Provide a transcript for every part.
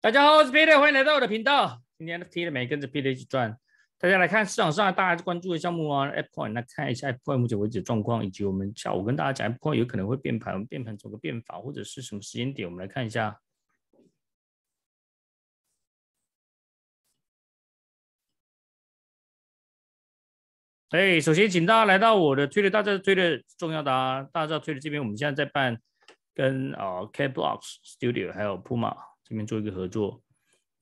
大家好，我是 Peter，欢迎来到我的频道。今天 p e t e r 没跟着 Peter 一起转，大家来看市场上大家关注的项目啊 a p p l e 那看一下 a p p l e 目前为止的状况，以及我们下午跟大家讲 a p p l e 有可能会变盘，变盘怎么变法，或者是什么时间点，我们来看一下。哎，首先请大家来到我的推的，大家在推的重要的啊，大家在推的这边，我们现在在办跟啊 K Blocks Studio 还有 Puma。这边做一个合作，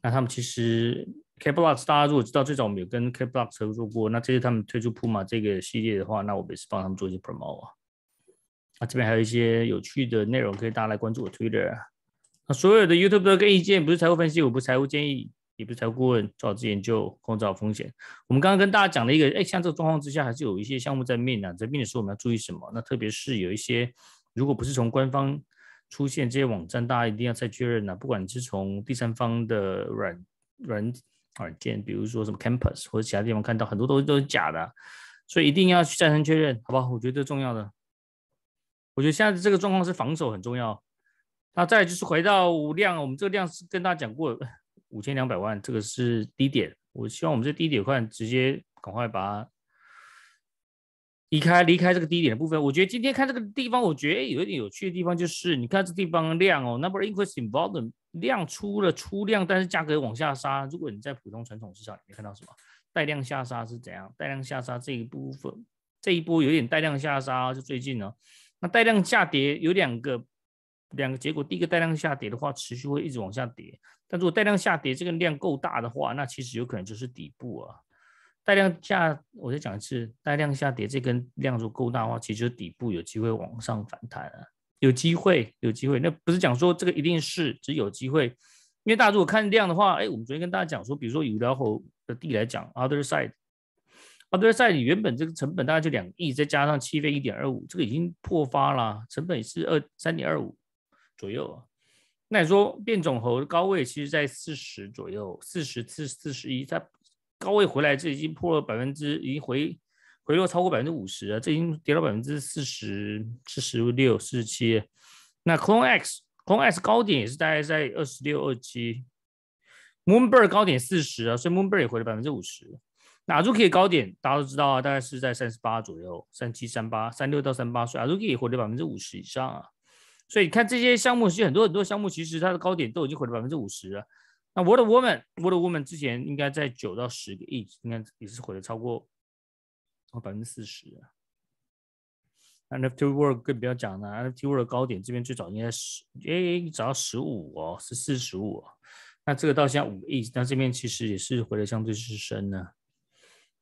那他们其实 K Block 大家如果知道，最早我们有跟 K Block 合作过，那这次他们推出 Puma 这个系列的话，那我们也是帮他们做一些 promote 啊。那这边还有一些有趣的内容，可以大家来关注我 Twitter。那所有的 YouTube 的跟意见不是财务分析，我不是财务建议，也不是财务顾问，自己研究，控制好风险。我们刚刚跟大家讲了一个，哎，像这个状况之下，还是有一些项目在面啊，在面的时候我们要注意什么？那特别是有一些，如果不是从官方。出现这些网站，大家一定要再确认呐。不管是从第三方的软软软件，比如说什么 Campus 或者其他地方看到很多都都是假的，所以一定要去再三确认，好不好？我觉得重要的。我觉得现在这个状况是防守很重要。那再就是回到量，我们这个量是跟大家讲过五千两百万，这个是低点。我希望我们这低点快直接赶快把它。离开离开这个低点的部分，我觉得今天看这个地方，我觉得有一点有趣的地方就是，你看这地方量哦，number increase in volume 量出了出量，但是价格往下杀。如果你在普通传统市场，你看到什么带量下杀是怎样？带量下杀这一部分，这一波有点带量下杀，就最近呢。那带量下跌有两个两个结果，第一个带量下跌的话，持续会一直往下跌；但如果带量下跌这个量够大的话，那其实有可能就是底部啊。带量下，我再讲一次，带量下跌，这根量如果够大话，其实底部有机会往上反弹啊，有机会，有机会。那不是讲说这个一定是，只有机会。因为大家如果看量的话，哎，我们昨天跟大家讲说，比如说以苗猴的地来讲，other side，other side 原本这个成本大概就两亿，再加上气费一点二五，这个已经破发了，成本是二三点二五左右。啊。那你说变种猴的高位其实在四十左右，四十至四十一在。高位回来，这已经破了百分之，已经回回落超过百分之五十了，这已经跌到百分之四十、四十六、四十七。那 Clone X Clone X 高点也是大概在二十六、二七，Moonber 高点四十啊，所以 Moonber 也回了百分之五十。那 Aroki 高点大家都知道啊，大概是在三十八左右，三七、三八、三六到三八，所以 Aroki 也回了百分之五十以上啊。所以你看这些项目，其实很多很多项目，其实它的高点都已经回了百分之五十。那《Wonder Woman》《Wonder Woman》之前应该在九到十个亿，应该也是回了超过哦百分之四十。那《n e f t to Work》更不要讲了，《n f t w o r d 的高点这边最早应该是哎找到十五哦，是四十五。那这个到现在五个亿，那这边其实也是回的相对是深的。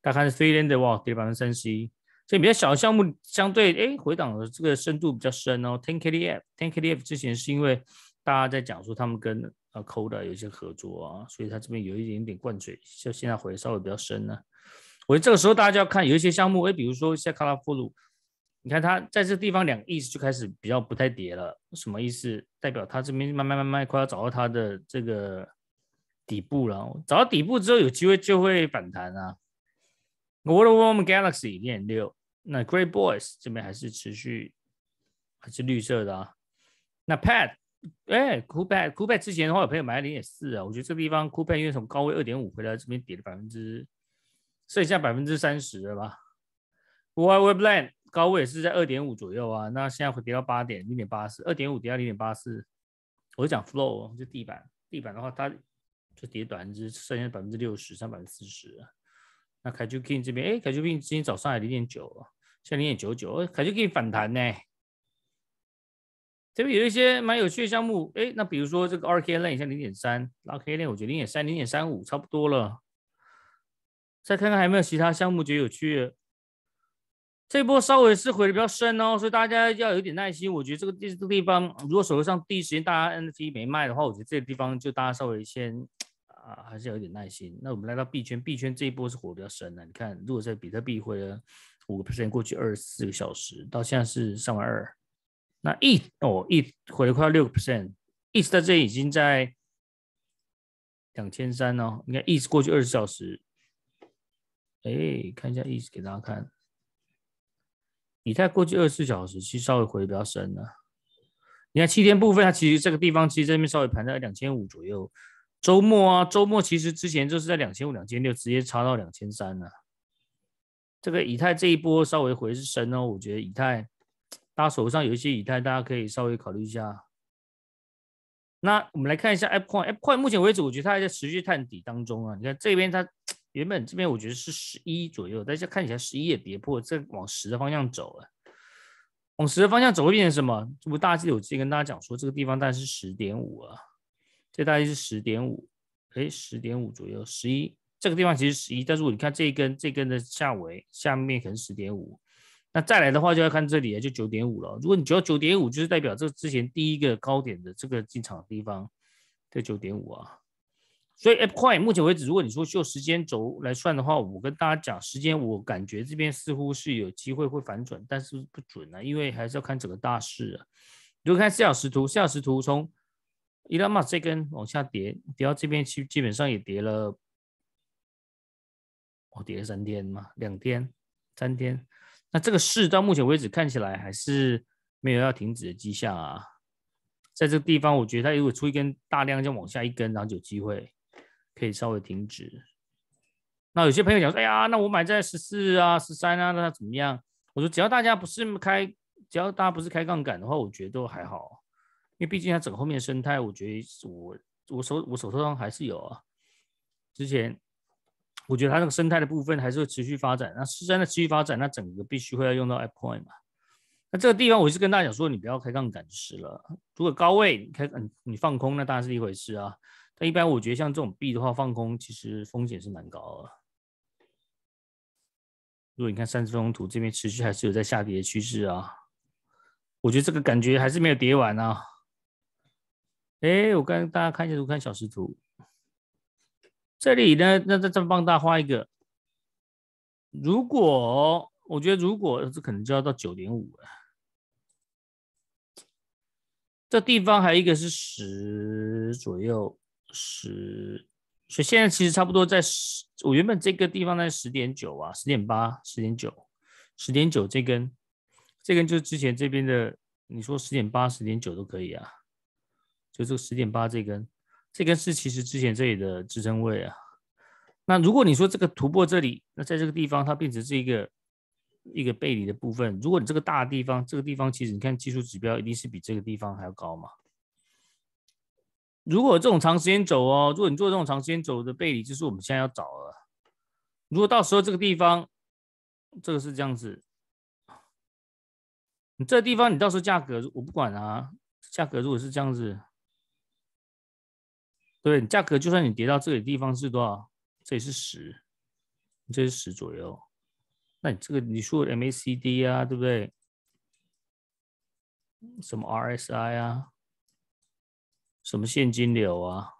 大看《f a e l i n g t n e 跌了百分之三十一，所以比较小的项目相对哎回档的这个深度比较深哦。《Ten k d f Ten k d f 之前是因为大家在讲说他们跟啊，抠的有一些合作啊，所以他这边有一点点灌水，像现在回稍微比较深呢。我觉得这个时候大家要看有一些项目，哎，比如说像卡拉富鲁，你看它在这地方两个意思就开始比较不太叠了，什么意思？代表它这边慢慢慢慢快要找到它的这个底部了。找到底部之后，有机会就会反弹啊。World War Galaxy 一点六，那 Great Boys 这边还是持续还是绿色的啊。那 Pad。哎，酷 b a 派之前的话，有朋友买零点四啊。我觉得这个地方 b a 派，因为从高位二点五回来这边跌了百分之，剩下百分之三十了吧。华为 Webland 高位也是在二点五左右啊，那现在会跌到八点零点八四，二点五跌到零点八四。我就讲 Flow，就地板，地板的话它就跌百分之，剩下百分之六十，剩百分之四十。那凯叔 King 这边，哎，凯叔 King 今天早上还零点九，现在零点九九，凯叔 King 反弹呢。这边有一些蛮有趣的项目，哎，那比如说这个 R K 链，像零点三，R K 链我觉得零点三、零点三五差不多了。再看看还有没有其他项目觉得有趣。这波稍微是回的比较深哦，所以大家要有点耐心。我觉得这个地这个地方，如果手头上第一时间大家 N F T 没卖的话，我觉得这个地方就大家稍微先啊，还是要有点耐心。那我们来到币圈，币圈这一波是火的比较深的。你看，如果在比特币回了五个 percent，过去二十四个小时到现在是上万二。那 E 哦 E 回了快六个 percent，E 在这已经在两千三哦。你看 E 过去二十小时，哎，看一下 E 给大家看，以太过去二十四小时其实稍微回的比较深了。你看七天部分，它其实这个地方其实这边稍微盘在两千五左右。周末啊，周末其实之前就是在两千五、两千六，直接差到两千三了。这个以太这一波稍微回是深哦，我觉得以太。大家手上有一些以太，大家可以稍微考虑一下。那我们来看一下 Apple。Apple 目前为止，我觉得它还在持续探底当中啊。你看这边它原本这边我觉得是十一左右，但是看起来十一也跌破，这往十的方向走了。往十的方向走会变成什么？这不大记得，我之前跟大家讲说，这个地方大概是十点五啊。这大概是十点五，哎，十点五左右，十一。这个地方其实十一，但是我你看这一根这根的下围，下面可能十点五。那再来的话就要看这里啊，就九点五了。如果你觉得九点五就是代表这之前第一个高点的这个进场地方在九点五啊，所以 a p 目前为止，如果你说就时间轴来算的话，我跟大家讲，时间我感觉这边似乎是有机会会反转，但是不准啊，因为还是要看整个大势啊。如果看四小时图，四小时图从 e 拉玛这根往下跌，跌到这边基基本上也跌了，我跌了三天嘛，两天三天。那这个市到目前为止看起来还是没有要停止的迹象啊，在这个地方，我觉得它如果出一根大量这样往下一根，然后就有机会可以稍微停止。那有些朋友讲说：“哎呀，那我买在十四啊、十三啊，那怎么样？”我说：“只要大家不是开，只要大家不是开杠杆的话，我觉得都还好，因为毕竟它整个后面生态，我觉得我我手我手头上还是有啊，之前。”我觉得它那个生态的部分还是会持续发展，那是在那持续发展，那整个必须会要用到 Appoin t 嘛。那这个地方我是跟大家讲说，你不要开杠杆就了。如果高位开嗯，你放空，那当然是一回事啊。但一般我觉得像这种币的话，放空其实风险是蛮高的。如果你看三十分钟图这边持续还是有在下跌的趋势啊，我觉得这个感觉还是没有跌完啊。哎，我跟大家看一下，我看小时图。这里呢，那再再放大画一个。如果我觉得，如果这可能就要到九点五了。这地方还有一个是十左右，十。所以现在其实差不多在十。我原本这个地方在十点九啊，十点八，十点九，十点九这根，这根就是之前这边的。你说十点八、十点九都可以啊，就这个十点八这根。这个是其实之前这里的支撑位啊。那如果你说这个突破这里，那在这个地方它变成是一个一个背离的部分。如果你这个大地方，这个地方其实你看技术指标一定是比这个地方还要高嘛。如果这种长时间走哦，如果你做这种长时间走的背离，就是我们现在要找了。如果到时候这个地方，这个是这样子，你这地方你到时候价格我不管啊，价格如果是这样子。对，价格就算你跌到这里地方是多少？这里是十，这是十左右。那你这个你说 MACD 啊，对不对？什么 RSI 啊？什么现金流啊？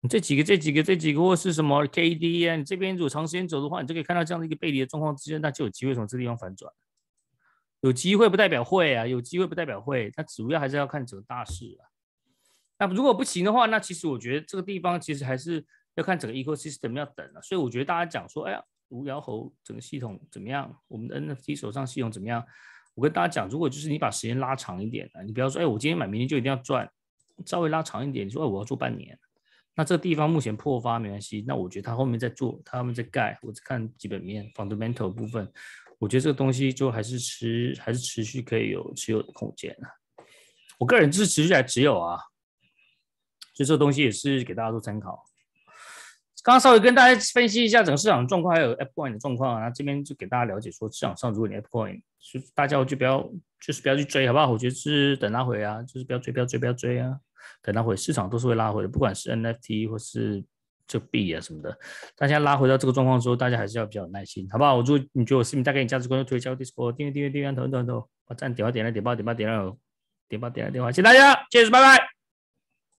你这几个、这几个、这几个，或是什么 k d 啊？你这边如果长时间走的话，你就可以看到这样的一个背离的状况，之间那就有机会从这地方反转。有机会不代表会啊，有机会不代表会，它主要还是要看整个大势啊。那如果不行的话，那其实我觉得这个地方其实还是要看整个 ecosystem 要等了。所以我觉得大家讲说，哎呀，无遥猴整个系统怎么样？我们的 NFT 手上系统怎么样？我跟大家讲，如果就是你把时间拉长一点你不要说，哎，我今天买，明天就一定要赚。稍微拉长一点，你说我要做半年。那这个地方目前破发没关系，那我觉得他后面在做，他们在盖，我只看基本面 fundamental 部分，我觉得这个东西就还是持，还是持续可以有持有的空间。我个人支是持续来持有啊。就这东西也是给大家做参考。刚刚稍微跟大家分析一下整个市场的状况，还有 App Coin 的状况啊，这边就给大家了解说，市场上如果你 App Coin，就大家就不要，就是不要去追，好不好？我觉得是等拉回啊，就是不要追，不要追，不要追啊，等拉回，市场都是会拉回的，不管是 NFT 或是这币啊什么的。大家拉回到这个状况之后，大家还是要比较有耐心，好不好？我如果你觉得我视频带给你价值观，就推加 Discord，订阅订阅订阅，投投投，点赞点亮点亮点亮点亮，点亮点亮，谢谢大家谢谢，拜拜。